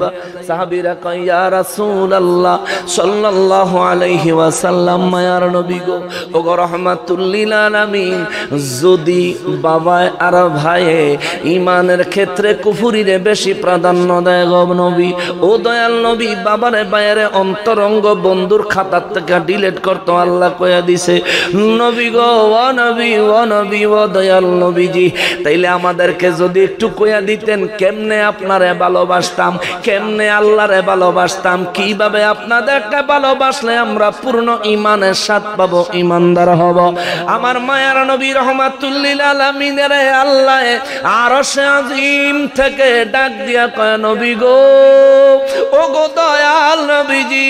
যদি আর ভাইয়ে ক্ষেত্রে কুফুরিরে বেশি প্রাধান্য দেয় নবী ও দয়াল নবী বাবারে বাইরে অন্তরঙ্গ বন্ধুর খাতা থেকে ডিলেট করতো আল্লাহ কয়া দিছে নবী গো ও নবী ও নবী ও দয়াল নবীজি তাইলে আমাদেরকে যদি একটু কয়া দিতেন কেমনে আপনারে ভালোবাসতাম কেমনে আল্লাহরে ভালোবাসতাম কিভাবে আপনাদেরকে ভালোবাসলে আমরা পূর্ণ ইমানের স্বাদ পাবো ইমানদার হব আমার মায়ার নবী রহমাতুল্লিল আলমিনের আল্লাহ আরো সে আজিম থেকে ডাক দিয়া কয় নবী গো ও গো দয়াল নবীজি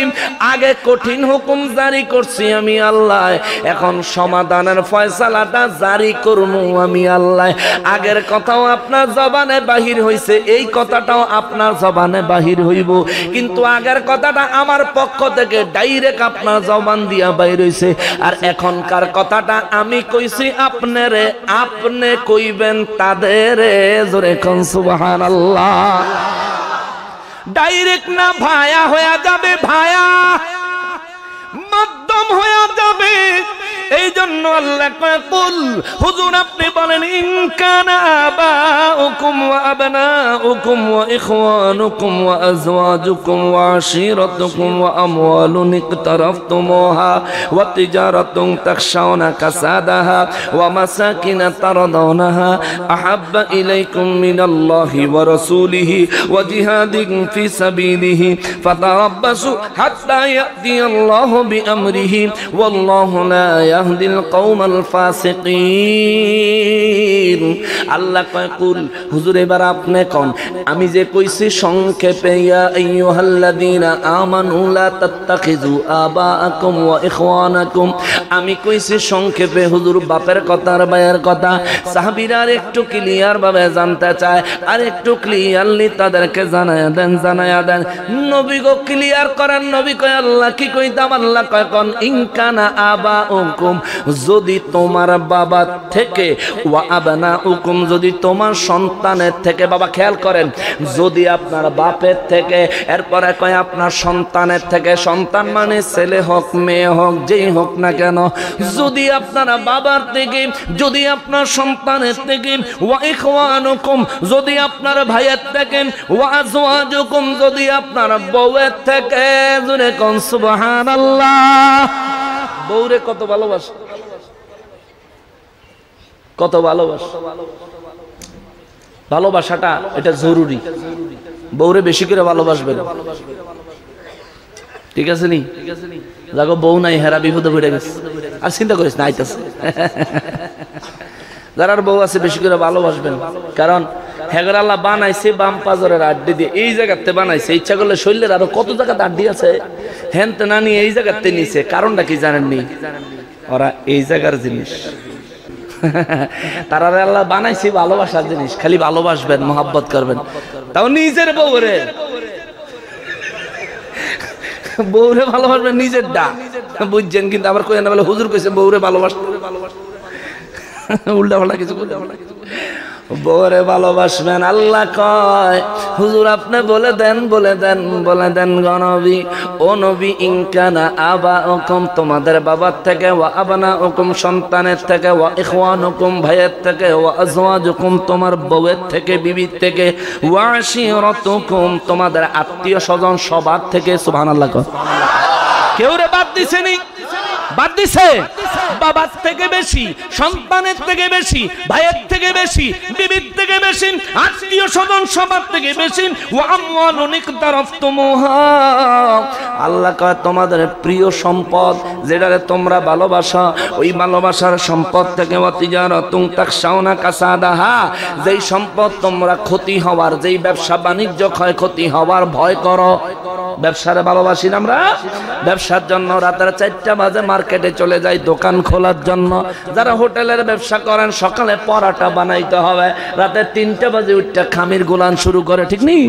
আগে কঠিন হুকুম জারি করছি আমি আল্লাহ এখন সমাধানের ফয়সালাটা জারি করুন আমি আল্লাহ আগের কথাও আপনার জবানে বাহির হয়েছে এই কথাটাও আপনার জবানে সময় বাহির হইব কিন্তু আগের কথাটা আমার পক্ষ থেকে ডাইরেক্ট আপনার জবান দিয়া বাইর হইছে আর এখনকার কথাটা আমি কইছি আপনারে আপনি কইবেন তাদের জোরে কন সুবহানাল্লাহ ডাইরেক্ট না ভায়া হয়ে যাবে ভায়া মাধ্যম হয়ে যাবে এই জন্য আল্লাহ কয় কুল হুজুর আপনি বলেন ইনকানা আবাউকুম ওয়া আবনাউকুম ওয়া ইখওয়ানুকুম ওয়া আযওয়াজুকুম ওয়া আশিরাতুকুম ওয়া আমওয়ালুন ইকতারাফতুমুহা ওয়া তিজারাতুন তাখশাউনা কাসাদাহা ওয়া মাসাকিনা তারদাউনাহা আহাব্বা ইলাইকুম মিনাল্লাহি ওয়া রাসূলিহি ওয়া জিহাদিন ফি সাবিলিহি ফাতারাব্বাসু হাত্তা ইয়াতি আল্লাহু বিআমরিহি ওয়াল্লাহু লা তাহদিল কৌমাল ফাসিকিন আল্লাহ কয় কুল হুজুর এবার আপনি কোন আমি যে কইছি সংক্ষেপে ইয়া আইয়ুহাল্লাযীনা আমানু লা তাত্তাখিযু আবাআকুম ওয়া ইখওয়ানাকুম আমি কইছি সংক্ষেপে হুজুর বাপের কথা আর ভাইয়ের কথা সাহাবীরা আর একটু ক্লিয়ার ভাবে জানতে চায় আর একটু ক্লিয়ারলি তাদেরকে জানায়া দেন জানায়া দেন নবী গো ক্লিয়ার করেন নবী কয় আল্লাহ কি কই দাম আল্লাহ কয় কন ইনকানা আবা উকুম যদি তোমার বাবা থেকে ওয়া আবনা উকুম যদি তোমার সন্তানের থেকে বাবা খেয়াল করেন যদি আপনার বাপের থেকে এরপরে কয় আপনার সন্তানের থেকে সন্তান মানে ছেলে হোক মেয়ে হোক যেই হোক না কেন যদি আপনারা বাবার থেকে যদি আপনার সন্তানের থেকে ওয়াইখওয়ানকম যদি আপনার ভাইয়ের থেকে ওয়াজওয়াজকম যদি আপনার বউয়ের থেকে জুরে কোন সুবহানাল্লাহ বউরে কত ভালোবাসা কত ভালোবাসা ভালোবাসাটা এটা জরুরি বউরে বেশি করে ভালোবাসবেন ঠিক আছে নি দেখো বউ নাই হেরা বিপদে পড়ে গেছে আর চিন্তা করিস না আইতাছে যারার বউ আছে বেশি করে ভালোবাসবেন কারণ হেগর আল্লাহ বানাইছে বাম পাজরের আড্ডি দিয়ে এই জায়গাতে বানাইছে ইচ্ছা করলে শৈলের আরো কত জায়গাতে আড্ডি আছে তে না নিয়ে এই জায়গাতে নিছে কারণটা কি জানেননি ওরা এই জায়গার জিনিস তারা আল্লাহ বানাইছে ভালোবাসার জিনিস খালি ভালোবাসবেন মোহাব্বত করবেন তাও নিজের বউরে বউরে ভালোবাসবেন নিজের ডা বুঝছেন কিন্তু আবার কইয়া না বলে হুজুর কইছে বউরে ভালোবাসতে উল্টা পাল্টা কিছু উল্টা পাল্টা কিছু বরে ভালোবাসবেন আল্লাহ কয় হুজুর আপনি বলে দেন বলে দেন বলে দেন গণবী ও নবী ইনকানা আবা ওকম তোমাদের বাবার থেকে ও আবানা ওকম সন্তানের থেকে ও ইখওয়ান ওকম ভাইয়ের থেকে ও আজওয়াজ ওকম তোমার বউয়ের থেকে বিবির থেকে ওয়াশিরত ওকম তোমাদের আত্মীয় স্বজন সবার থেকে আল্লাহ কয় কেউ রে বাদ দিছে নি বাদ দিছে বাবার থেকে বেশি সন্তানের থেকে বেশি ভাইয়ের থেকে বেশি বিবির থেকে বেশি আত্মীয় স্বজন সবার থেকে বেশি ওয়ামওয়াল অনেক তারফ তোমহা আল্লাহ কয় তোমাদের প্রিয় সম্পদ যেটারে তোমরা ভালোবাসা ওই ভালোবাসার সম্পদ থেকে অতিজার তুং তাক সাওনা কাসাদাহা যেই সম্পদ তোমরা ক্ষতি হওয়ার যেই ব্যবসা বাণিজ্য ক্ষয় ক্ষতি হওয়ার ভয় করো ব্যবসার ভালোবাসি আমরা ব্যবসার জন্য রাতের চারটা বাজে মার্কেটে চলে যাই দোকান খোলার জন্য যারা হোটেলের ব্যবসা করেন সকালে পরাটা বানাইতে হবে রাতের তিনটা বাজে উঠতে খামির গোলান শুরু করে ঠিক নেই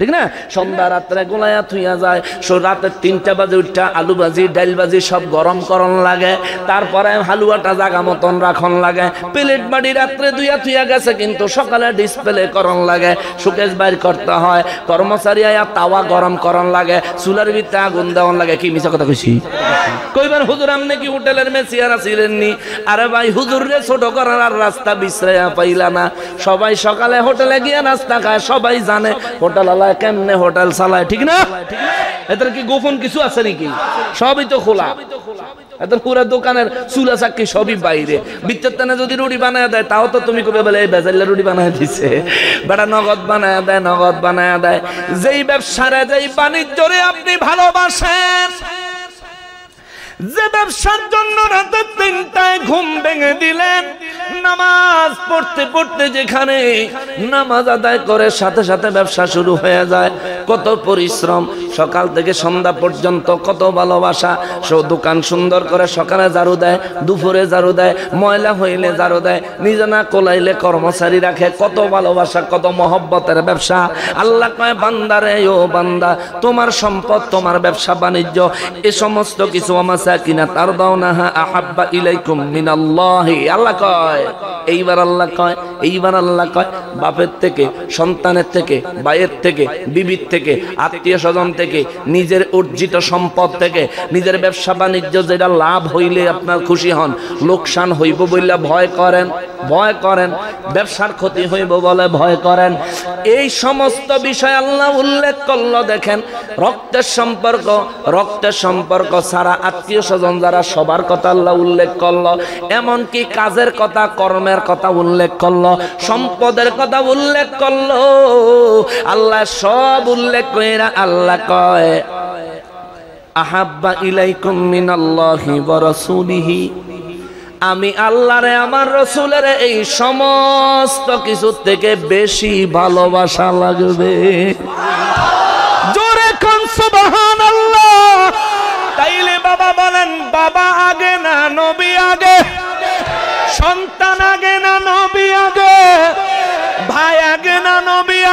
ঠিক না সন্ধ্যা রাত্রে গোলায়া থুইয়া যায় রাতের তিনটা বাজে উঠা আলু ভাজি ডাইল ভাজি সব গরম করন লাগে তারপরে হালুয়াটা জাগা মতন রাখন লাগে প্লেট বাড়ি রাত্রে দুইয়া থুইয়া গেছে কিন্তু সকালে ডিসপ্লে করন লাগে সুকেশ বাইর করতে হয় কর্মচারী আয়া তাওয়া গরম করন লাগে চুলার ভিতরে আগুন দেওয়ান লাগে কি মিছা কথা কইছি কইবার হুজুর আমনে কি হোটেলের মেসিয়ারা ছিলেন নি আরে ভাই হুজুর রে ছোট করার আর রাস্তা বিশ্রয়া পাইলা না সবাই সকালে হোটেলে গিয়ে নাস্তা খায় সবাই জানে হোটেল আলা কেমনে হোটেল চালায় ঠিক না এদের কি গোপন কিছু আছে নাকি সবই তো খোলা এদের পুরো দোকানের সবই বাইরে টানে যদি রুটি বানায় দেয় তাও তো তুমি কবে বলে এই বেজাল্লা রুটি বানায় দিছে বেটা নগদ বানায় দেয় নগদ বানায় দেয় যেই ব্যবসারে যেই বাণিজ্যরে আপনি ভালোবাসেন যে ব্যবসার জন্য রাতে তিনটায় ঘুম ভেঙে দিলে পড়তে পড়তে যেখানে নামাজ আদায় করে সাথে সাথে ব্যবসা শুরু হয়ে যায় কত পরিশ্রম সকাল থেকে সন্ধ্যা পর্যন্ত কত ভালোবাসা দোকান সুন্দর করে সকালে ঝাড়ু দেয় দুপুরে ঝাড়ু দেয় ময়লা হইলে ঝাড়ু দেয় নিজে না কোলাইলে কর্মচারী রাখে কত ভালোবাসা কত মহব্বতের ব্যবসা আল্লাহ কয় রে ও বান্দা তোমার সম্পদ তোমার ব্যবসা বাণিজ্য এ সমস্ত কিছু আমাসা কিনা তার দাও না হা হ্যাঁ, আহাব্বা ইলাইকুম মিনাল্লাহি আল্লাহ কয় এইবার আল্লাহ কয় এইবার আল্লাহ কয় বাপের থেকে সন্তানের থেকে বাইয়ের থেকে বিবির থেকে আত্মীয় স্বজন থেকে নিজের অর্জিত সম্পদ থেকে নিজের ব্যবসা বাণিজ্য যেটা লাভ হইলে আপনার খুশি হন লোকসান হইব বললে ভয় করেন ভয় করেন ব্যবসার ক্ষতি হইব বলে ভয় করেন এই সমস্ত বিষয় আল্লাহ উল্লেখ করলো দেখেন রক্তের সম্পর্ক রক্তের সম্পর্ক ছাড়া আত্মীয় স্বজন যারা সবার কথা আল্লাহ উল্লেখ করলো এমনকি কাজের কথা কর্মের কথা উল্লেখ করলো সম্পদের কথা উল্লেখ করলো আল্লাহ সব উল্লেখ কইরা আল্লাহ কয় আহাব্বা ইলাইকুম মিনাল্লাহি ওয়া রাসূলিহি আমি আল্লাহরে আমার রসুলের এই সমস্ত কিছু থেকে বেশি ভালোবাসা লাগবে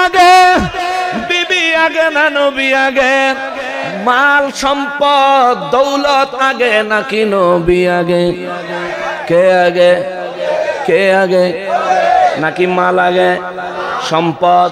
আগে বিবি আগে না নবী আগে মাল সম্পদ দৌলত আগে নাকি নবী আগে কে আগে কে আগে নাকি মাল আগে সম্পদ